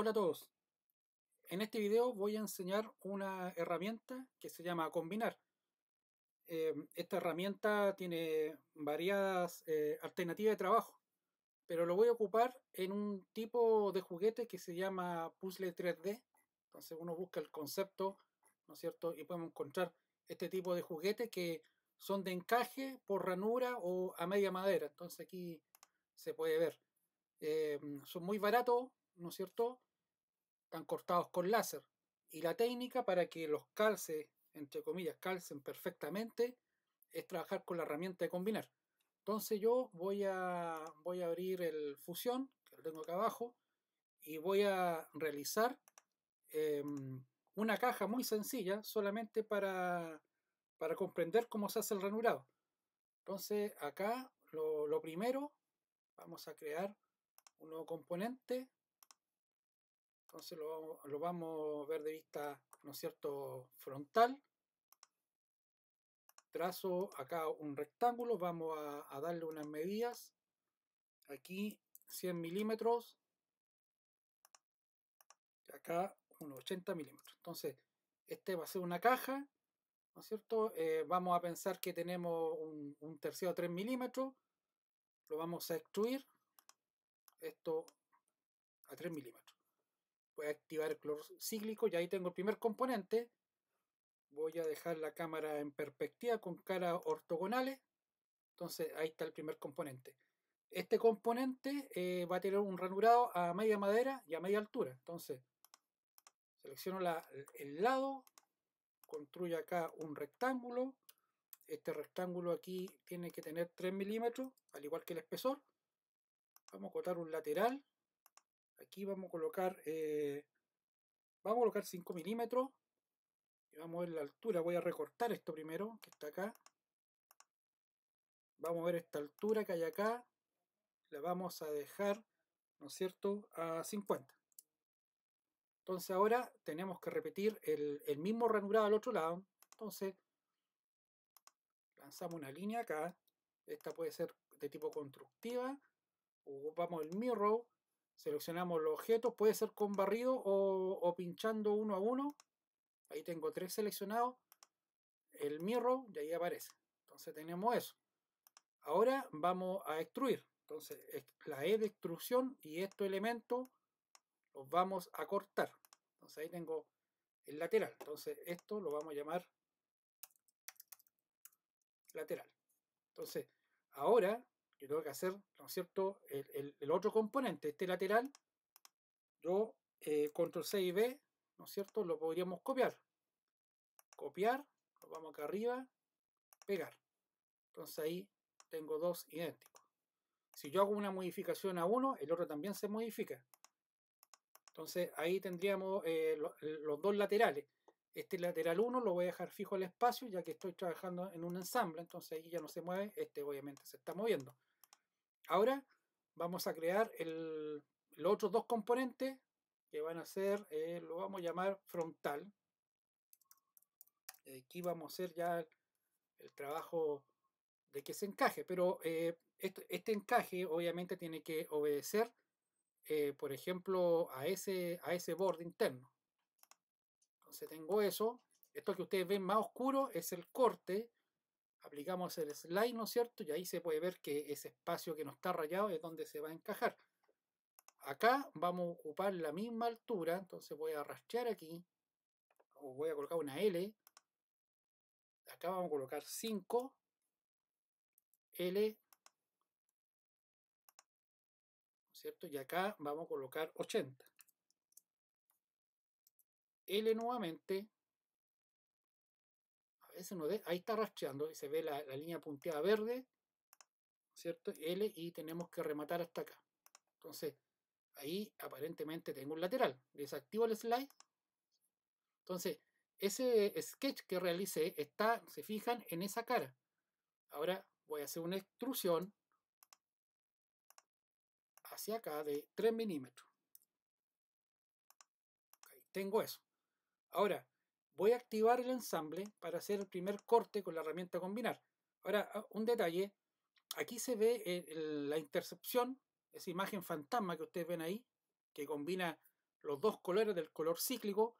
Hola a todos. En este video voy a enseñar una herramienta que se llama Combinar. Eh, esta herramienta tiene variadas eh, alternativas de trabajo, pero lo voy a ocupar en un tipo de juguete que se llama Puzzle 3D. Entonces uno busca el concepto, ¿no es cierto? Y podemos encontrar este tipo de juguetes que son de encaje por ranura o a media madera. Entonces aquí se puede ver. Eh, son muy baratos, ¿no es cierto? están cortados con láser. Y la técnica para que los calces entre comillas, calcen perfectamente, es trabajar con la herramienta de combinar. Entonces yo voy a, voy a abrir el fusión, que lo tengo acá abajo, y voy a realizar em, una caja muy sencilla solamente para, para comprender cómo se hace el ranurado. Entonces acá lo, lo primero, vamos a crear un nuevo componente entonces lo, vamos a ver de vista, ¿no es cierto?, frontal. Trazo acá un rectángulo, vamos a, darle unas medidas. Aquí 100 milímetros. Acá unos 80 milímetros. Entonces, este va a ser una caja, ¿no es cierto? Eh, vamos a pensar que tenemos un, tercio a 3 milímetros, lo vamos a extruir, esto a 3 milímetros voy a activar el color cíclico y ahí tengo el primer componente. Voy a dejar la cámara en perspectiva con caras ortogonales. Entonces ahí está el primer componente. Este componente eh, va a tener un ranurado a media madera y a media altura. Entonces selecciono el lado, construyo acá un rectángulo. Este rectángulo aquí tiene que tener 3 milímetros, al igual que el espesor. Vamos a cortar un lateral Aquí vamos a colocar, eh, vamos a colocar 5 milímetros. Y vamos a ver la altura. Voy a recortar esto primero, que está acá. Vamos a ver esta altura que hay acá. La vamos a dejar, ¿no es cierto?, a 50. Entonces ahora tenemos que repetir el, mismo ranurado al otro lado. Entonces lanzamos una línea acá. Esta puede ser de tipo constructiva. O vamos el mirror Seleccionamos los objetos, puede ser con barrido o, pinchando uno a uno. Ahí tengo tres seleccionados. El mirror, y ahí aparece. Entonces tenemos eso. Ahora vamos a extruir. Entonces la E de extrusión y estos elementos los vamos a cortar. Entonces ahí tengo el lateral. Entonces esto lo vamos a llamar lateral. Entonces ahora yo tengo que hacer, ¿no es cierto?, el, otro componente, este lateral, yo eh, control C y B, ¿no es cierto?, lo podríamos copiar. Copiar, lo vamos acá arriba, pegar. Entonces ahí tengo dos idénticos. Si yo hago una modificación a uno, el otro también se modifica. Entonces ahí tendríamos eh, los dos laterales. Este lateral 1 lo voy a dejar fijo al espacio ya que estoy trabajando en un ensamble, entonces ahí ya no se mueve, este obviamente se está moviendo. Ahora vamos a crear los otros dos componentes que van a ser, eh, lo vamos a llamar frontal. Aquí vamos a hacer ya el trabajo de que se encaje, pero eh, este, encaje obviamente tiene que obedecer, eh, por ejemplo, a ese, a ese borde interno. Entonces tengo eso. Esto que ustedes ven más oscuro es el corte aplicamos el slide, ¿no es cierto? Y ahí se puede ver que ese espacio que no está rayado es donde se va a encajar. Acá vamos a ocupar la misma altura, entonces voy a rastrear aquí, o voy a colocar una L. Acá vamos a colocar 5, L, ¿no cierto? Y acá vamos a colocar 80. L nuevamente, no ahí está rastreando y se ve la, línea punteada verde, ¿cierto? L y tenemos que rematar hasta acá. Entonces, ahí aparentemente tengo un lateral. Desactivo el slide. Entonces, ese sketch que realicé está, se fijan, en esa cara. Ahora voy a hacer una extrusión hacia acá de 3 milímetros. tengo eso. Ahora, voy a activar el ensamble para hacer el primer corte con la herramienta combinar. Ahora, ah, un detalle, aquí se ve eh, la intercepción, esa imagen fantasma que ustedes ven ahí, que combina los dos colores del color cíclico.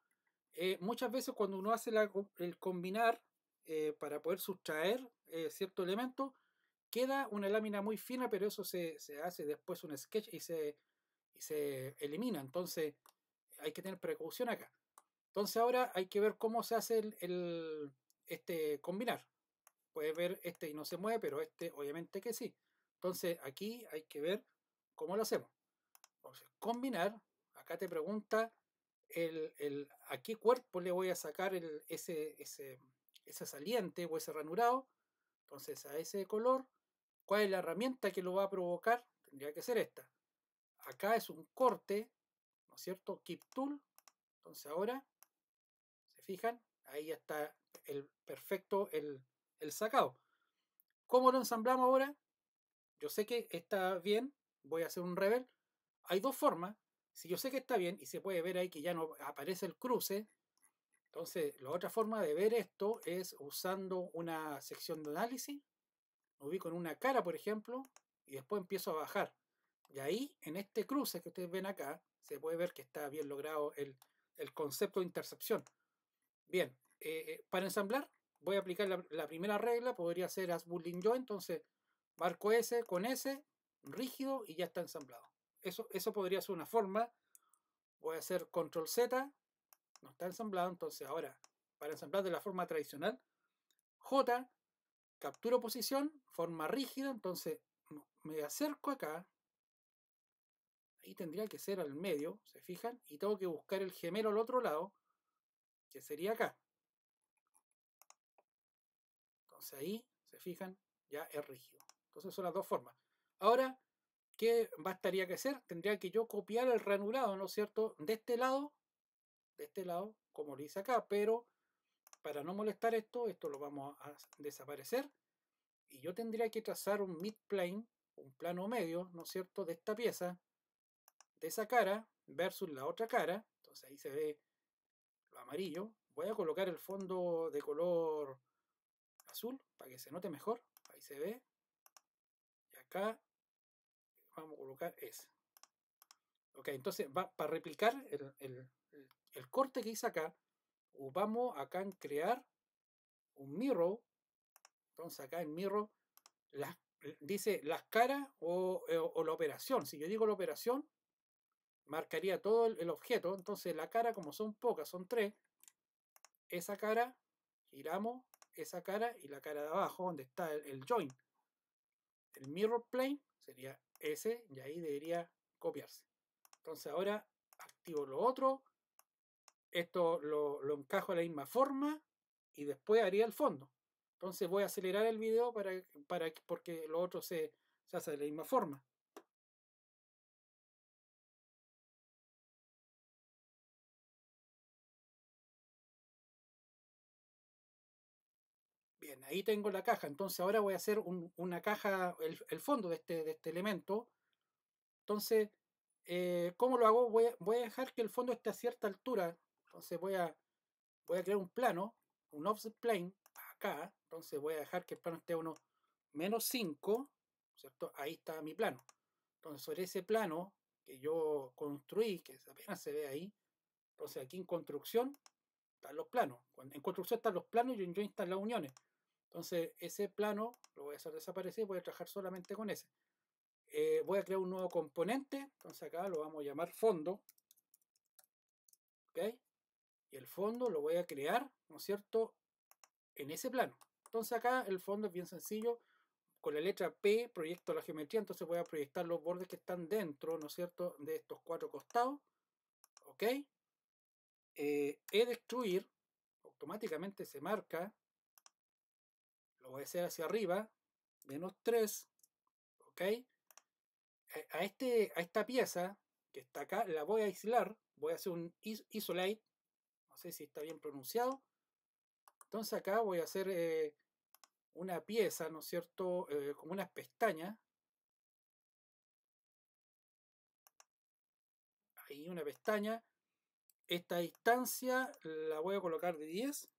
Eh, muchas veces cuando uno hace el combinar eh, para poder sustraer cierto elemento, queda una lámina muy fina, pero eso se, hace después un sketch y se, y se elimina. Entonces hay que tener precaución acá. Entonces ahora hay que ver cómo se hace el, este combinar. Puedes ver este y no se mueve, pero este obviamente que sí. Entonces aquí hay que ver cómo lo hacemos. Entonces combinar, acá te pregunta el, el, a qué cuerpo le voy a sacar ese, ese, ese saliente o ese ranurado. Entonces a ese color, ¿cuál es la herramienta que lo va a provocar? Tendría que ser esta. Acá es un corte, ¿no es cierto? Keep Tool. Entonces ahora fijan? Ahí está el perfecto, el, sacado. ¿Cómo lo ensamblamos ahora? Yo sé que está bien, voy a hacer un rebel. Hay dos formas. Si yo sé que está bien y se puede ver ahí que ya no aparece el cruce, entonces la otra forma de ver esto es usando una sección de análisis. Me ubico en una cara, por ejemplo, y después empiezo a bajar. Y ahí, en este cruce que ustedes ven acá, se puede ver que está bien logrado el, el concepto de intercepción. Bien, eh, eh, para ensamblar voy a aplicar la, primera regla, podría ser as boolean yo, entonces marco S con S, rígido y ya está ensamblado. Eso, eso podría ser una forma. Voy a hacer control Z, no está ensamblado, entonces ahora para ensamblar de la forma tradicional, J, capturo posición, forma rígida, entonces me acerco acá, ahí tendría que ser al medio, se fijan, y tengo que buscar el gemelo al otro lado, que sería acá. Entonces ahí, se fijan, ya es rígido. Entonces son las dos formas. Ahora, ¿qué bastaría que hacer? Tendría que yo copiar el ranulado, ¿no es cierto? De este lado, de este lado, como lo hice acá, pero para no molestar esto, esto lo vamos a desaparecer. Y yo tendría que trazar un midplane, un plano medio, ¿no es cierto?, de esta pieza, de esa cara, versus la otra cara. Entonces ahí se ve amarillo, voy a colocar el fondo de color azul para que se note mejor. Ahí se ve. Y acá vamos a colocar ese. Ok, entonces para replicar el, corte que hice acá, vamos acá en crear un mirror. Entonces acá en mirror dice las caras eh, o la operación. Si yo digo la operación, marcaría todo el, objeto. Entonces la cara, como son pocas, son tres, esa cara, giramos esa cara y la cara de abajo, donde está el, joint join. El mirror plane sería ese y ahí debería copiarse. Entonces ahora activo lo otro, esto lo, encajo de la misma forma y después haría el fondo. Entonces voy a acelerar el video para, para, porque lo otro se, se hace de la misma forma. ahí tengo la caja. Entonces ahora voy a hacer una caja, el, fondo de este, este elemento. Entonces, eh, ¿cómo lo hago? Voy a, dejar que el fondo esté a cierta altura. Entonces voy a, voy a crear un plano, un offset plane, acá. Entonces voy a dejar que el plano esté a uno menos 5, ¿cierto? Ahí está mi plano. Entonces sobre ese plano que yo construí, que apenas se ve ahí, entonces aquí en construcción están los planos. En construcción están los planos y yo, join están las uniones. Entonces, ese plano lo voy a hacer desaparecer, voy a trabajar solamente con ese. Eh, voy a crear un nuevo componente, entonces acá lo vamos a llamar fondo. ¿Ok? Y el fondo lo voy a crear, ¿no es cierto?, en ese plano. Entonces acá el fondo es bien sencillo, con la letra P proyecto la geometría, entonces voy a proyectar los bordes que están dentro, ¿no es cierto?, de estos cuatro costados. ¿Ok? Eh, e destruir, automáticamente se marca, voy a hacer hacia arriba, menos 3, ¿ok? Eh, a, este, a esta pieza que está acá la voy a aislar, voy a hacer un isolate, no sé si está bien pronunciado. Entonces acá voy a hacer eh, una pieza, ¿no es cierto? Eh, como unas pestañas. Ahí una pestaña. Esta distancia la voy a colocar de 10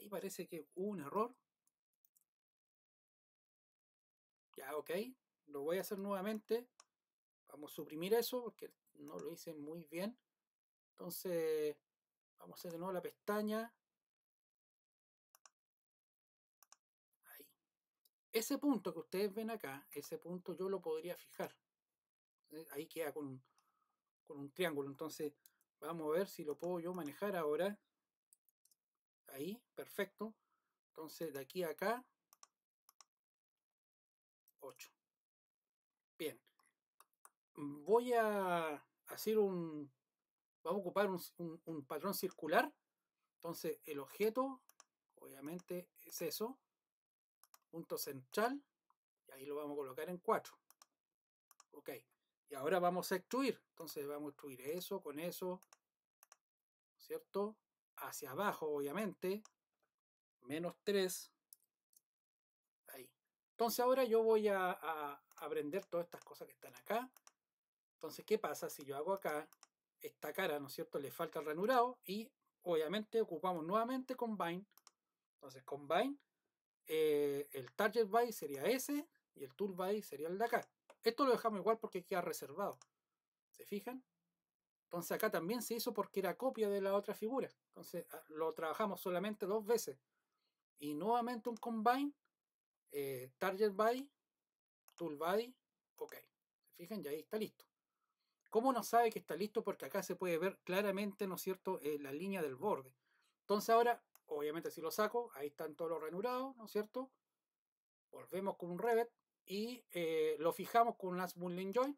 ahí parece que hubo un error. Ya, ok, lo voy a hacer nuevamente. Vamos a suprimir eso porque no lo hice muy bien. Entonces, vamos a hacer de nuevo la pestaña. Ahí. Ese punto que ustedes ven acá, ese punto yo lo podría fijar. Eh, ahí queda con, con un triángulo. Entonces, vamos a ver si lo puedo yo manejar ahora. Ahí, perfecto. Entonces, de aquí a acá, 8. Bien. Voy a hacer un... Vamos a ocupar un, un, patrón circular. Entonces, el objeto, obviamente, es eso. Punto central. Y ahí lo vamos a colocar en 4. Ok. Y ahora vamos a extruir. Entonces, vamos a extruir eso con eso. ¿Cierto? hacia abajo, obviamente, menos 3, ahí. Entonces ahora yo voy a, aprender todas estas cosas que están acá. Entonces, ¿qué pasa si yo hago acá esta cara, ¿no es cierto? Le falta el ranurado y obviamente ocupamos nuevamente Combine. Entonces, Combine, eh, el Target By sería ese y el Tool By sería el de acá. Esto lo dejamos igual porque queda reservado. ¿Se fijan? Entonces acá también se hizo porque era copia de la otra figura. Entonces ah, lo trabajamos solamente dos veces. Y nuevamente un combine, eh, target body, tool body, ok. Fíjense, Ya ahí está listo. ¿Cómo no sabe que está listo? Porque acá se puede ver claramente, ¿no es cierto?, eh, la línea del borde. Entonces ahora, obviamente si lo saco, ahí están todos los ranurados, ¿no es cierto? Volvemos con un revet y eh, lo fijamos con un last join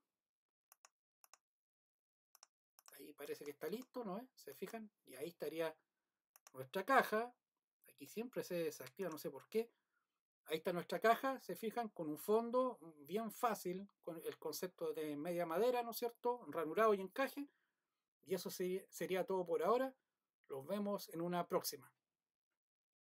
parece que está listo, ¿no? ¿Se fijan? Y ahí estaría nuestra caja. Aquí siempre se desactiva, no sé por qué. Ahí está nuestra caja, se fijan, con un fondo bien fácil, con el concepto de media madera, ¿no es cierto? Ranurado y encaje. Y eso sería todo por ahora. Los vemos en una próxima.